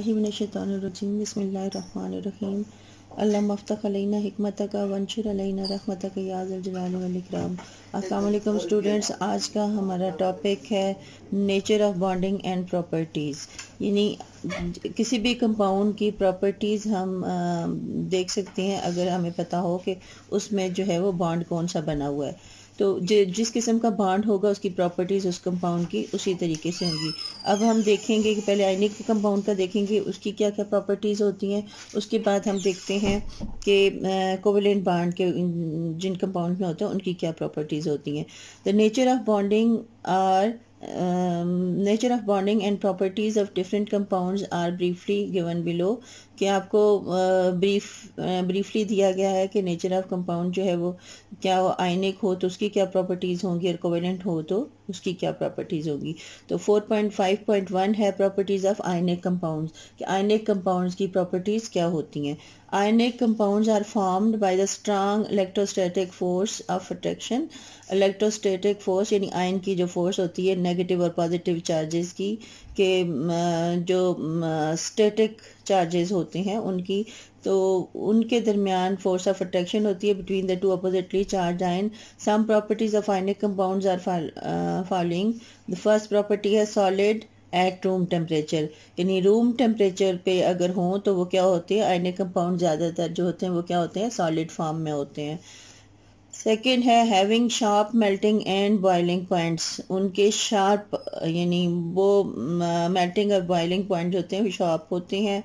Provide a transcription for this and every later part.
बिस्मिल्लाहिर्रहमानिर्रहीम बिस्मिल्लाहिर्रहमानिर्रहीम अल्लाह अफ्तलना हमत का अलैना रहमत का स्टूडेंट्स आज का हमारा टॉपिक है nature of bonding and properties यानी किसी भी कंपाउंड की प्रॉपर्टीज़ हम आ, देख सकते हैं अगर हमें पता हो कि उसमें जो है वो बॉन्ड कौन सा बना हुआ है तो जिस किस्म का बॉन्ड होगा उसकी प्रॉपर्टीज़ उस कंपाउंड की उसी तरीके से होंगी अब हम देखेंगे कि पहले आयनिक कंपाउंड का देखेंगे उसकी क्या क्या प्रॉपर्टीज़ होती हैं उसके बाद हम देखते हैं कि कोवलेंट बॉन्ड के जिन कंपाउंड में होते हैं उनकी क्या प्रॉपर्टीज़ होती हैं the nature of bonding or nature of bonding and properties of different compound are briefly given below कि आपको ब्रीफ ब्रीफली दिया गया है कि नेचर ऑफ कंपाउंड जो है वो क्या वो आयनिक हो तो उसकी क्या प्रॉपर्टीज़ होंगी और कोवेलेंट हो तो उसकी क्या प्रॉपर्टीज़ होगी तो 4.5.1 है प्रॉपर्टीज़ ऑफ आयनिक कंपाउंड्स कि आयनिक कंपाउंड्स की प्रॉपर्टीज़ क्या होती हैं ionic compounds are formed by the strong electrostatic force of attraction electrostatic force यानी आयन की जो फोर्स होती है नेगेटिव और पॉजिटिव चार्जेस की के जो स्टेटिक चार्जेस होते हैं उनकी तो उनके दरमियान फोर्स ऑफ अट्रैक्शन होती है between the two oppositely charge ion some properties of ionic compound are following the first property है सॉलिड एट रूम टेम्परेचर यानी रूम टेम्परेचर पे अगर हों तो वो क्या होते हैं आइनिक कंपाउंड ज़्यादातर जो होते हैं वो क्या होते हैं सॉलिड फॉर्म में होते हैं सेकेंड है having sharp melting and boiling points उनके शार्प यानी वो मेल्टिंग और बॉइलिंग पॉइंट होते हैं वो शार्प होते हैं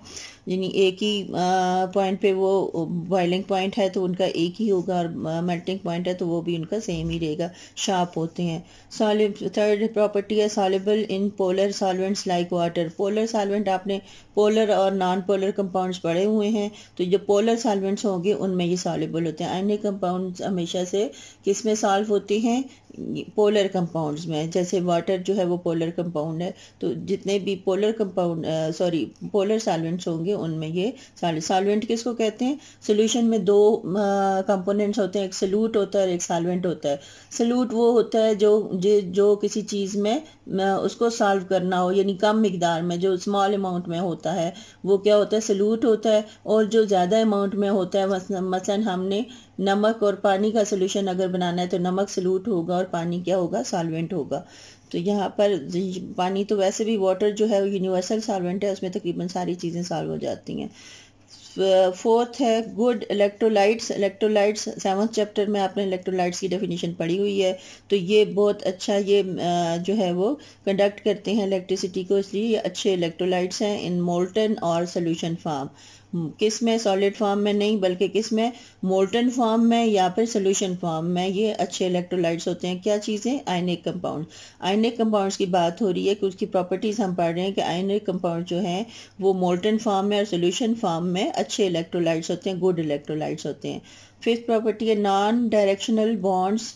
यानी एक ही पॉइंट पे वो बॉइलिंग पॉइंट है तो उनका एक ही होगा और मेल्टिंग पॉइंट है तो वो भी उनका सेम ही रहेगा शार्प होते हैं सॉलिब थर्ड प्रॉपर्टी है soluble in polar solvents like water polar solvent आपने पोलर और नॉन पोलर कंपाउंड्स पड़े हुए हैं तो जो पोलर सॉल्वेंट्स होंगे उनमें ये सॉलेबल होते हैं अन्य कंपाउंड्स हमेशा हमेशा से किस में सॉल्व होती हैं पोलर कंपाउंड्स में जैसे वाटर जो है वो पोलर कंपाउंड है तो जितने भी polar compound sorry polar solvents होंगे उनमें ये सॉल्वेंट किसको कहते हैं सॉल्यूशन में दो कंपोनेंट्स होते हैं एक सल्यूट होता है और एक सॉल्वेंट होता है सल्यूट वो होता है जो जो किसी चीज़ में उसको सॉल्व करना हो यानी कम मिकदार में जो स्मॉल अमाउंट में होता है वो क्या होता है सल्यूट होता है और जो ज़्यादा अमाउंट में होता है मसलन हमने नमक और पानी का सोल्यूशन अगर बनाना है तो नमक सल्यूट होगा और और पानी क्या होगा सॉल्वेंट होगा तो यहाँ पर पानी तो वैसे भी वाटर जो है यूनिवर्सल सॉल्वेंट है उसमें तकरीबन सारी चीज़ें सॉल्व हो जाती हैं फोर्थ है good electrolytes electrolytes seventh chapter में आपने इलेक्ट्रोलाइट्स की डेफिनेशन पढ़ी हुई है तो ये बहुत अच्छा ये जो है वो कंडक्ट करते हैं इलेक्ट्रिसिटी को इसलिए अच्छे इलेक्ट्रोलाइट्स हैं इन मोल्टन और सोल्यूशन फार्म हम्म, किस में सॉलिड फॉर्म में नहीं बल्कि किस में मोल्टन फॉर्म में या फिर सोल्यूशन फॉर्म में ये अच्छे इलेक्ट्रोलाइट्स होते हैं क्या चीज़ें आयनिक कंपाउंड आयनिक कंपाउंड्स की बात हो रही है कि उसकी प्रॉपर्टीज़ हम पढ़ रहे हैं कि आयनिक कंपाउंड जो हैं वो मोल्टन फॉर्म में और सोल्यूशन फॉर्म में अच्छे इलेक्ट्रोलाइट्स होते हैं गुड इलेक्ट्रोलाइट्स होते हैं फिफ्थ प्रॉपर्टी है non directional bonds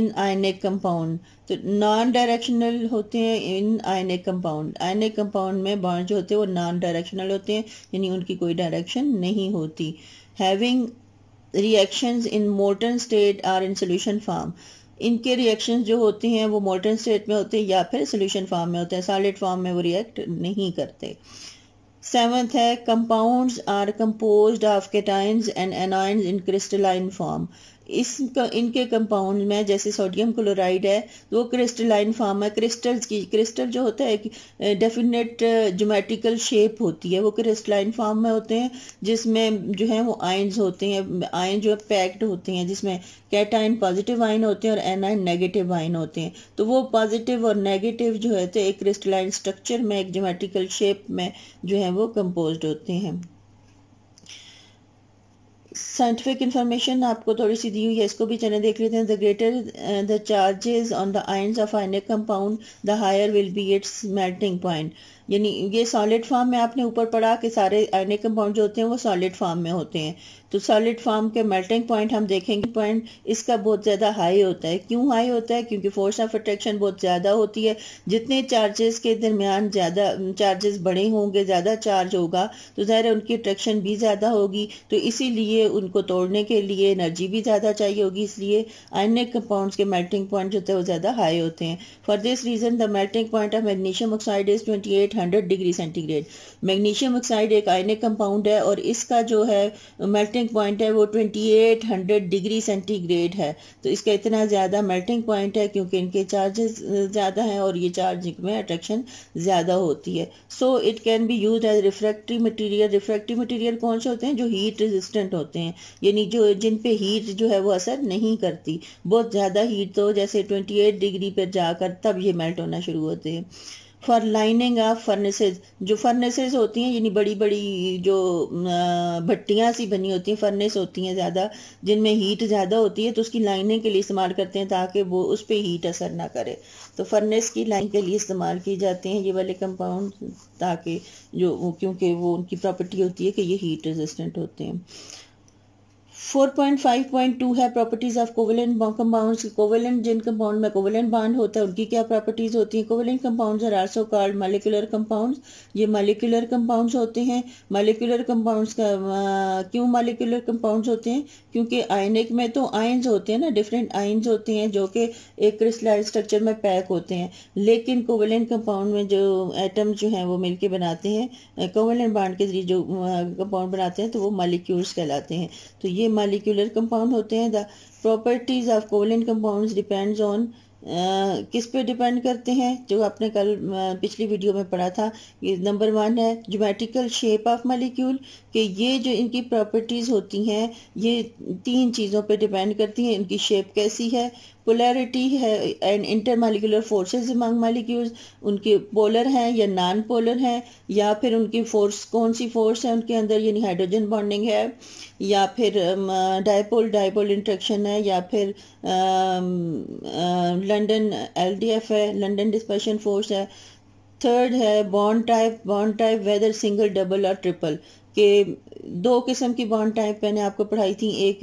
in ionic compound तो नॉन डायरेक्शनल होते हैं इन आयनिक कंपाउंड आयनिक कंपाउंड में बॉन्ड जो होते हैं वो नॉन डायरेक्शनल होते हैं यानी उनकी कोई डायरेक्शन नहीं होती having reactions in molten state or in solution form इनके रिएक्शंस जो होते हैं वो मोटन स्टेट में होते हैं या फिर सोल्यूशन फॉर्म में होते हैं सॉलिड फॉर्म में वो रिएक्ट नहीं करते सेवन्थ है compounds are composed of cations and anions in crystalline form इस इनके कंपाउंड में जैसे सोडियम क्लोराइड है वो क्रिस्टलाइन फॉर्म है क्रिस्टल्स की क्रिस्टल जो होता है एक डेफिनेट जोमेटिकल शेप होती है वो क्रिस्टलाइन फॉर्म में होते हैं जिसमें जो है वो आइंस होते हैं आयन जो है पैक्ड होते हैं जिसमें कैट आइन पॉजिटिव आइन होते हैं और एन आइन नेगेटिव आइन होते हैं तो वो पॉजिटिव और नेगेटिव जो है तो एक क्रिस्टलाइन स्ट्रक्चर में एक जोमेटिकल शेप में जो है वो कंपोज होते हैं साइंटिफिक इंफॉर्मेशन आपको थोड़ी सी दी हुई है इसको भी चले देख लेते हैं the greater the charges on the ions of ionic compound the higher will be its melting point यानी ये सॉलिड फॉर्म में आपने ऊपर पढ़ा कि सारे आयनिक कंपाउंड जो होते हैं वो सॉलिड फॉर्म में होते हैं तो सॉलिड फॉर्म के मेल्टिंग पॉइंट हम देखेंगे पॉइंट इसका बहुत ज़्यादा हाई होता है क्यों हाई होता है क्योंकि फोर्स ऑफ अट्रैक्शन बहुत ज़्यादा होती है जितने चार्जेस के दरमियान ज़्यादा चार्जेस बड़े होंगे ज़्यादा चार्ज होगा तो ज़ाहिर उनकी अट्रैक्शन भी ज़्यादा होगी तो इसीलिए उनको तोड़ने के लिए एनर्जी भी ज़्यादा चाहिए होगी इसलिए आयनिक कंपाउंड्स के मेल्टिंग पॉइंट जो होते हैं वो ज़्यादा हाई होते हैं for this reason the melting point of magnesium oxide is twenty eight 800 degree centigrade magnesium oxide एक आयनिक कंपाउंड है और इसका जो है मेल्टिंग पॉइंट है वो 2800 डिग्री सेंटीग्रेड है तो इसका इतना ज़्यादा मेल्टिंग पॉइंट है क्योंकि इनके चार्जेस ज़्यादा हैं और ये चार्ज में अट्रैक्शन ज़्यादा होती है so it can be use as refractive material refractive material कौन से होते हैं जो हीट रेजिस्टेंट होते हैं यानी जो जिन पे हीट जो है वो असर नहीं करती बहुत ज़्यादा हीट तो जैसे ट्वेंटी डिग्री पर जाकर तब ये मेल्ट होना शुरू होते हैं फॉर लाइनिंग ऑफ फर्नेसेज जो फर्नेसेज होती हैं यानी बड़ी बड़ी जो भट्टियाँ सी बनी होती हैं फर्नेस होती हैं ज़्यादा जिनमें हीट ज़्यादा होती है तो उसकी लाइनिंग के लिए इस्तेमाल करते हैं ताकि वो उस पर हीट असर ना करे तो फर्नेस की लाइन के लिए इस्तेमाल की जाते हैं ये वाले कंपाउंड ताकि जो क्योंकि वो उनकी प्रॉपर्टी होती है कि ये हीट रेजिस्टेंट होते हैं 4.5.2 है properties of covalent compounds covalent जिन कंपाउंड में कोवेलेंट बांड होता है उनकी क्या प्रॉपर्टीज होती हैं covalent compounds are also called molecular compounds ये मालिकुलर कंपाउंड्स होते हैं मालिकुलर कंपाउंड्स का क्यों मालिकुलर कंपाउंड्स होते हैं क्योंकि आयनिक में तो आयंस होते हैं ना डिफरेंट आयंस होते हैं जो कि एक क्रिस्टलाइन स्ट्रक्चर में पैक होते हैं लेकिन कोवेलेंट कंपाउंड में जो एटम जो हैं वो मिलकर बनाते हैं कोवेलेंट बांड के जरिए जो कंपाउंड बनाते हैं तो वो मालिक्यूल्स कहलाते हैं तो ये मालिकुलर कंपाउंड होते हैं the properties of covalent compound depends on किस पे डिपेंड करते हैं जो आपने कल uh, पिछली वीडियो में पढ़ा था ये नंबर वन है जोमेटिकल शेप ऑफ मालिक्यूल कि ये जो इनकी प्रॉपर्टीज़ होती हैं ये तीन चीज़ों पे डिपेंड करती हैं इनकी शेप कैसी है पोलैरिटी है and intermolecular forces among molecules उनके पोलर हैं या नॉन पोलर हैं या फिर उनकी फोर्स कौन सी फोर्स है उनके अंदर यानी हाइड्रोजन बॉन्डिंग है या फिर डायपोल डायपोल इंट्रेक्शन है या फिर लंडन um, एलडीएफ uh, है लंडन डिस्पर्शन फोर्स है थर्ड है bond type bond type whether single double और ट्रिपल कि दो किस्म की बॉन्ड टाइप मैंने आपको पढ़ाई थी एक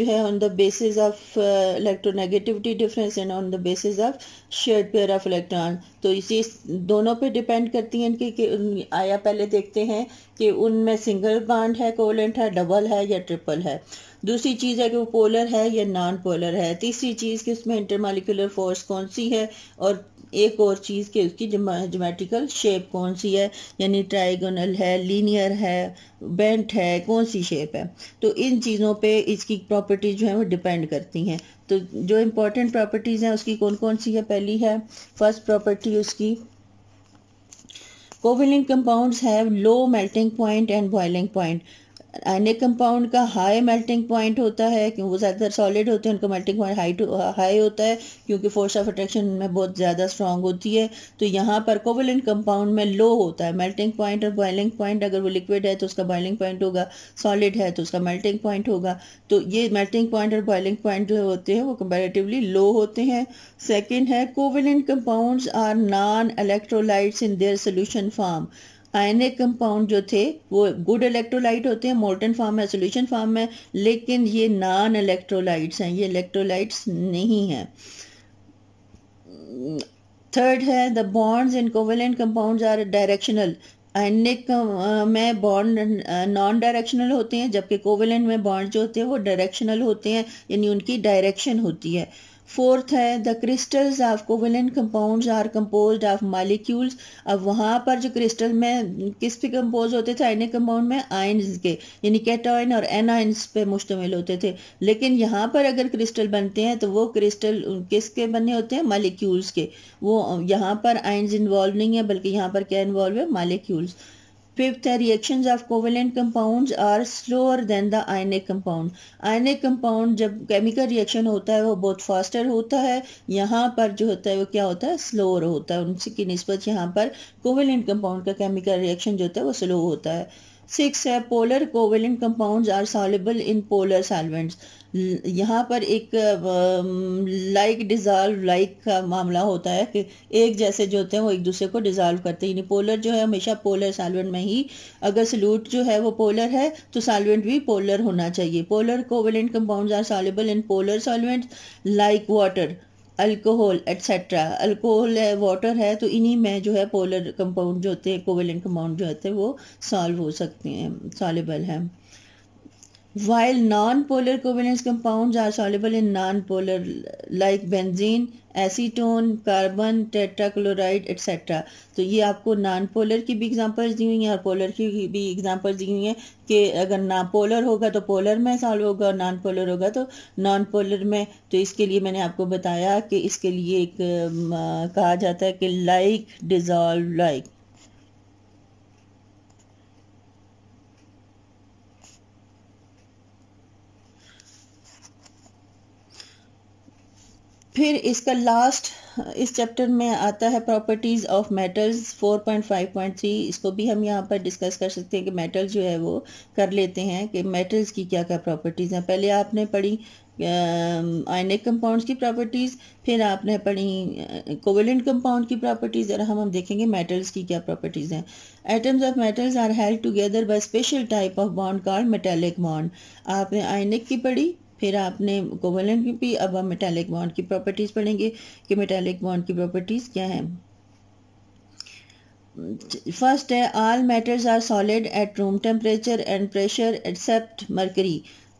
जो है on the basis of electronegativity difference and on the basis of share pair of electron तो इसी दोनों पे डिपेंड करती हैं कि, कि आया पहले देखते हैं कि उनमें सिंगल बॉन्ड है कोलेंट है डबल है या ट्रिपल है दूसरी चीज़ है कि वो पोलर है या नॉन पोलर है तीसरी चीज़ कि उसमें इंटरमालिकुलर फोर्स कौन सी है और एक और चीज़ के उसकी जोमेट्रिकल शेप कौन सी है यानी ट्राइगोनल है लीनियर है बेंट है कौन सी शेप है तो इन चीज़ों पे इसकी प्रॉपर्टीज़ जो है वो डिपेंड करती हैं तो जो इम्पोर्टेंट प्रॉपर्टीज़ हैं उसकी कौन कौन सी है पहली है फर्स्ट प्रॉपर्टी उसकी covalent compounds have low melting point and boiling point ionic compound का हाई मेल्टिंग पॉइंट होता है क्योंकि वो ज़्यादातर सॉलिड होते हैं उनका melting point high to high होता है क्योंकि फोर्स ऑफ अट्रैक्शन में बहुत ज़्यादा स्ट्रॉन्ग होती है तो यहाँ पर कोवलेंट कंपाउंड में लो होता है मेल्टिंग पॉइंट और बॉइलिंग पॉइंट अगर वो लिक्विड है तो उसका बॉइलिंग पॉइंट होगा सॉलिड है तो उसका मेल्टिंग पॉइंट होगा तो ये मेल्टिंग पॉइंट और बॉइलिंग पॉइंट जो होते हैं वो कंपेरेटिवली लो होते हैं सेकेंड है covalent compound are non electrolytes in their solution form ionic compound जो थे वो गुड इलेक्ट्रोलाइट होते हैं मोल्टन फॉर्म में सोल्यूशन फॉर्म में लेकिन ये नॉन इलेक्ट्रोलाइट्स हैं ये इलेक्ट्रोलाइट्स नहीं हैं थर्ड है the bonds in covalent compounds are directional ionic में बॉन्ड नॉन डायरेक्शनल होते हैं जबकि कोवेलेंट में बॉन्ड जो होते हैं वो डायरेक्शनल होते हैं यानी उनकी डायरेक्शन होती है फोर्थ है the crystals of covalent compounds are compose of molecules अब वहाँ पर जो क्रिस्टल में किस पे कंपोज होते थे आयनिक कंपाउंड में आइन्स के यानी कैटाइन और एनाइंस पे मुश्तमिल होते थे लेकिन यहाँ पर अगर क्रिस्टल बनते हैं तो वो क्रिस्टल किसके बने होते हैं मालिक्यूल्स के वो यहाँ पर आइन्स इन्वॉल्व नहीं है बल्कि यहाँ पर क्या इन्वॉल्व है molecules Fifth, reactions of covalent compounds are slower than the ionic compound. Ionic compound जब chemical reaction होता है वो बहुत faster होता है यहाँ पर जो होता है वो क्या होता है slower होता है उनसे की नस्बत यहाँ पर covalent compound का chemical reaction जो होता है वो slow होता है सिक्स है polar covalent compounds are soluble in polar solvents यहाँ पर एक लाइक डिजॉल्व लाइक का मामला होता है कि एक जैसे जो होते हैं वो एक दूसरे को डिजॉल्व करते हैं यानी पोलर जो है हमेशा पोलर सॉल्वेंट में ही अगर सल्यूट जो है वो पोलर है तो सॉल्वेंट भी पोलर होना चाहिए polar covalent compounds are soluble in polar solvents like water alcohol etcetera alcohol है वाटर है तो इन्हीं में जो है पोलर कंपाउंड जो होते हैं कोवेलेंट कंपाउंड जो होते हैं वो सॉल्व हो सकते हैं सॉलेबल हैं while non polar covalent compound are soluble in non polar like benzene acetone carbon tetrachloride etcetera तो ये आपको नॉन पोलर की भी एग्जांपल्स दी हुई हैं और पोलर की भी एग्जांपल्स दी हुई हैं कि अगर नॉन पोलर होगा तो पोलर में सॉल्व होगा और नॉन पोलर होगा तो नॉन पोलर में तो इसके लिए मैंने आपको बताया कि इसके लिए एक कहा जाता है कि लाइक डिज़ॉल्व लाइक फिर इसका लास्ट इस चैप्टर में आता है प्रॉपर्टीज़ ऑफ मेटल्स 4.5.3 इसको भी हम यहाँ पर डिस्कस कर सकते हैं कि मेटल जो है वो कर लेते हैं कि मेटल्स की क्या क्या प्रॉपर्टीज़ हैं पहले आपने पढ़ी आयनिक कंपाउंड्स की प्रॉपर्टीज़ फिर आपने पढ़ी कोवेलेंट कंपाउंड की प्रॉपर्टीज़ और हम हम देखेंगे मेटल्स की क्या प्रॉपर्टीज़ हैं atoms of metals are held together by special type of bond called metallic bond आपने आयनिक की पढ़ी फिर आपने कोवलेंट की अब हम मेटालिक बॉन्ड की प्रॉपर्टीज़ पढ़ेंगे कि मेटालिक बॉन्ड की प्रॉपर्टीज़ क्या हैं फर्स्ट है all matters are solid at room temperature and pressure except mercury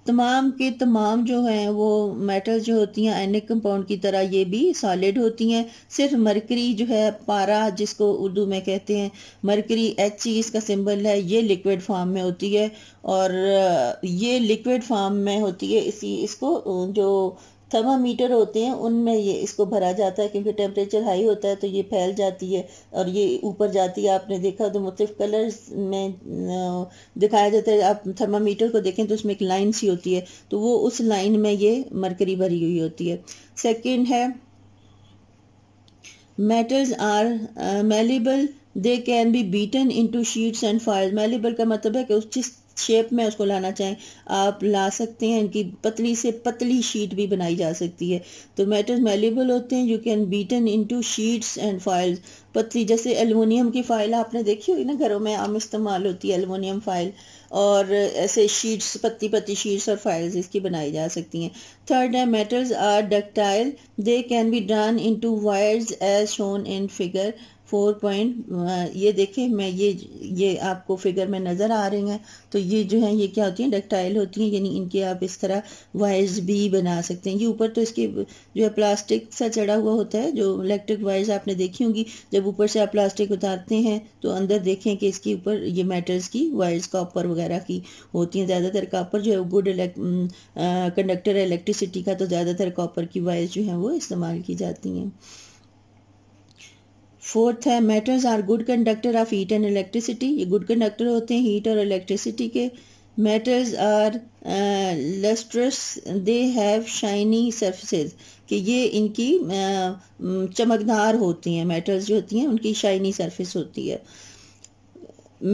तमाम के तमाम जो हैं वो मेटल जो होती हैं एनिक कंपाउंड की तरह ये भी सॉलिड होती हैं सिर्फ मरकरी जो है पारा जिसको उर्दू में कहते हैं मरकरी एच ई इसका सिंबल है ये लिक्विड फॉर्म में होती है और ये लिक्विड फॉर्म में होती है इसी इसको जो थर्मामीटर होते हैं उनमें ये इसको भरा जाता है क्योंकि टेम्परेचर हाई होता है तो ये फैल जाती है और ये ऊपर जाती है आपने देखा तो मुख्तु कलर्स में दिखाया जाता है आप थर्मामीटर को देखें तो उसमें एक लाइन सी होती है तो वो उस लाइन में ये मरकरी भरी हुई होती है सेकेंड है metals are malleable they can be beaten to sheets and file malleable का मतलब है कि उस जिस शेप में उसको लाना चाहें आप ला सकते हैं इनकी पतली से पतली शीट भी बनाई जा सकती है टोमेटोज तो मेलेबल होते हैं you can beaten into sheets and files पतली जैसे एलमिनियम की फ़ाइल आपने देखी होगी ना घरों में आम इस्तेमाल होती है एलमिनियम फ़ाइल और ऐसे शीट्स पत्ती पत्ती शीट्स और फाइल्स इसकी बनाई जा सकती हैं थर्ड है metals are ductile they can be done into wires as shown in figure four point ये देखें मैं ये ये आपको फिगर में नज़र आ रही हैं तो ये जो है ये क्या होती हैं डक्टाइल होती हैं यानी इनके आप इस तरह वायर्स भी बना सकते हैं ये ऊपर तो इसके जो है प्लास्टिक सा चढ़ा हुआ होता है जो इलेक्ट्रिक वायर्स आपने देखी होंगी जब ऊपर से आप प्लास्टिक उतारते हैं तो अंदर देखें कि इसके ऊपर ये मेटल्स की वायर्स कॉपर वगैरह की होती हैं ज़्यादातर कॉपर जो है गुड कंडक्टर है इलेक्ट्रिसिटी का तो ज़्यादातर कॉपर की वायर्स जो हैं वो इस्तेमाल की जाती हैं फोर्थ है metals are good conductor of heat and electricity ये गुड कंडक्टर होते हैं हीट और इलेक्ट्रिसिटी के metals are lustrous they have shiny surfaces कि ये इनकी uh, चमकदार होती हैं मेटल्स जो होती हैं उनकी शाइनी सर्फेस होती है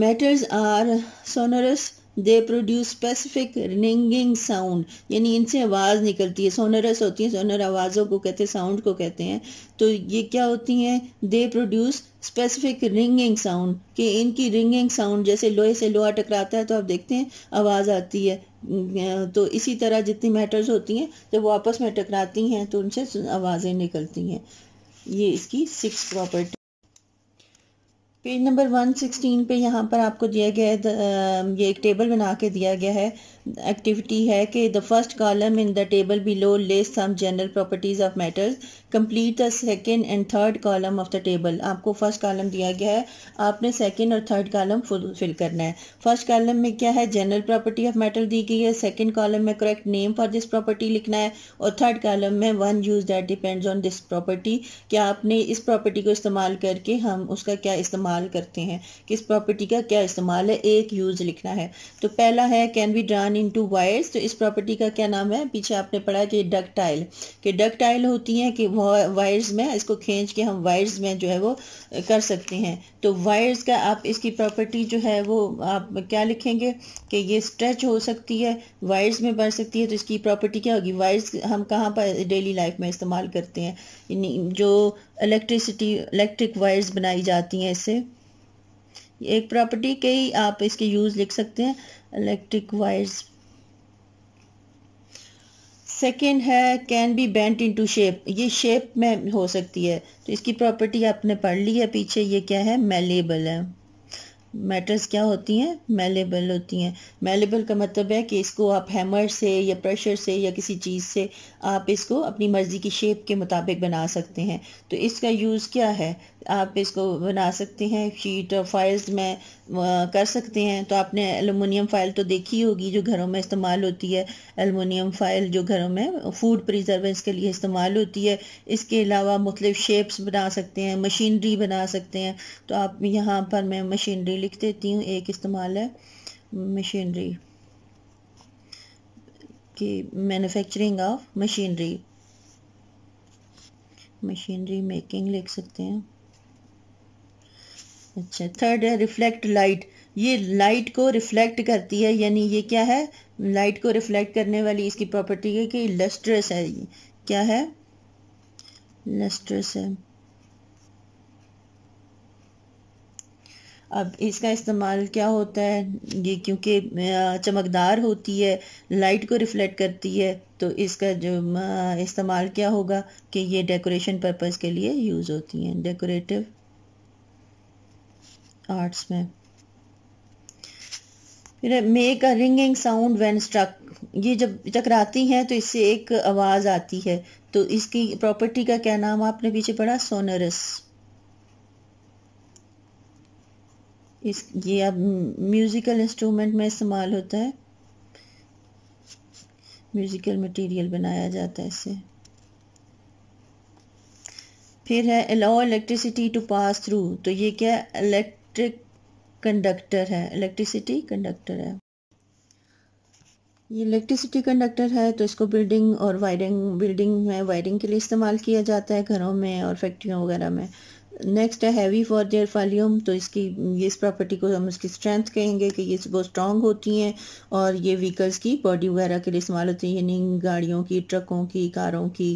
metals are sonorous they produce specific ringing sound यानी इनसे आवाज़ निकलती है सोनरस होती है सोनर आवाज़ों को कहते हैं साउंड को कहते हैं तो ये क्या होती हैं they produce specific ringing sound कि इनकी रिंगिंग साउंड जैसे लोहे से लोहा टकराता है तो आप देखते हैं आवाज़ आती है अं, तो इसी तरह जितनी मैटर्स होती हैं जब वो आपस में टकराती हैं तो उनसे आवाज़ें निकलती हैं ये इसकी सिक्स प्रॉपर्टी पेज नंबर 116 पे यहाँ पर आपको दिया गया है ये एक टेबल बना के दिया गया है एक्टिविटी है कि the first column in the table below lists some general properties of matters complete the second and third column of the table आपको फर्स्ट कॉलम दिया गया है आपने सेकेंड और थर्ड कॉलम फुलफिल करना है फर्स्ट कॉलम में क्या है जनरल प्रॉपर्टी ऑफ मैटर दी गई है सेकेंड कॉलम में correct name for this property लिखना है और थर्ड कॉलम में one use that depends on this property क्या आपने इस प्रॉपर्टी को इस्तेमाल करके हम उसका क्या इस्तेमाल करते हैं किस प्रॉपर्टी का क्या इस्तेमाल है एक यूज लिखना है तो पहला है can be drawn one into wires तो इस प्रॉपर्टी का क्या नाम है पीछे आपने पढ़ा कि डकटाइल कि डकटाइल होती है कि वायर्स में इसको खींच के हम वायर्स में जो है वो कर सकते हैं तो वायर्स का आप इसकी प्रॉपर्टी जो है वो आप क्या लिखेंगे कि ये स्ट्रेच हो सकती है वायर्स में बढ़ सकती है तो इसकी प्रॉपर्टी क्या होगी वायर्स हम कहाँ पर डेली लाइफ में इस्तेमाल करते हैं जो इलेक्ट्रिसिटी इलेक्ट्रिक वायर्स बनाई जाती हैं इससे एक प्रॉपर्टी के ही आप इसके यूज़ लिख सकते हैं इलेक्ट्रिक वायर्स सेकेंड है can be bent into shape ये शेप में हो सकती है तो इसकी प्रॉपर्टी आपने पढ़ ली है पीछे ये क्या है मेलेबल है मेटल्स क्या होती हैं मेलेबल होती हैं मेलेबल का मतलब है कि इसको आप हैमर से या प्रेशर से या किसी चीज़ से आप इसको अपनी मर्ज़ी की शेप के मुताबिक बना सकते हैं तो इसका यूज़ क्या है आप इसको बना सकते हैं शीट और फाइल्स में कर सकते हैं तो आपने एलुमिनियम फ़ाइल तो देखी होगी जो घरों में इस्तेमाल होती है एलुमिनियम फ़ाइल जो घरों में फूड प्रिजर्वेंस के लिए इस्तेमाल होती है इसके अलावा मुख्तलिफ शेप्स बना सकते हैं मशीनरी बना सकते हैं तो आप यहाँ पर मैं मशीनरी लिख देती हूँ एक इस्तेमाल है मशीनरी की manufacturing of machinery machinery making लिख सकते हैं अच्छा थर्ड है रिफ्लेक्ट लाइट ये लाइट को रिफ्लेक्ट करती है यानी ये क्या है लाइट को रिफ्लेक्ट करने वाली इसकी प्रॉपर्टी है कि लस्ट्रस है ये क्या है लस्ट्रस है अब इसका इस्तेमाल क्या होता है ये क्योंकि चमकदार होती है लाइट को रिफ्लेक्ट करती है तो इसका जो इस्तेमाल क्या होगा कि ये डेकोरेशन पर्पज़ के लिए यूज़ होती हैं डेकोरेटिव आर्ट्स में फिर make a ringing sound when struck ये जब टकराती हैं तो इससे एक आवाज़ आती है तो इसकी प्रॉपर्टी का क्या नाम आपने पीछे पढ़ा सोनरस इस ये अब म्यूज़िकल इंस्ट्रूमेंट में इस्तेमाल होता है म्यूज़िकल मटेरियल बनाया जाता है इसे फिर है allow electricity to pass through तो ये क्या इलेक्ट इलेक्ट्रिक कंडक्टर है इलेक्ट्रिसिटी कंडक्टर है ये इलेक्ट्रिसिटी कंडक्टर है तो इसको बिल्डिंग और वायरिंग बिल्डिंग में वायरिंग के लिए इस्तेमाल किया जाता है घरों में और फैक्ट्रियों वगैरह में नेक्स्ट है हैवी फॉर देयर वॉल्यूम तो इसकी ये इस प्रॉपर्टी को हम इसकी स्ट्रेंथ कहेंगे कि ये बहुत स्ट्रांग होती हैं और ये व्हीकल्स की बॉडी वगैरह के लिए इस्तेमाल होती है यानी गाड़ियों की ट्रकों की कारों की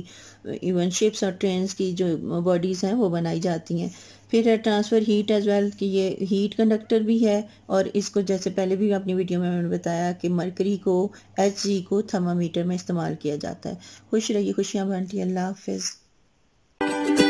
इवन शिप्स और ट्रेन की जो बॉडीज़ हैं वो बनाई जाती हैं फिर है ट्रांसफ़र हीट एज़ वेल कि ये हीट कंडक्टर भी है और इसको जैसे पहले भी अपनी वीडियो में मैंने बताया कि मरकरी को एच जी को थर्मामीटर में इस्तेमाल किया जाता है खुश रहिए खुशियाँ बंटी अल्लाह हाफिज़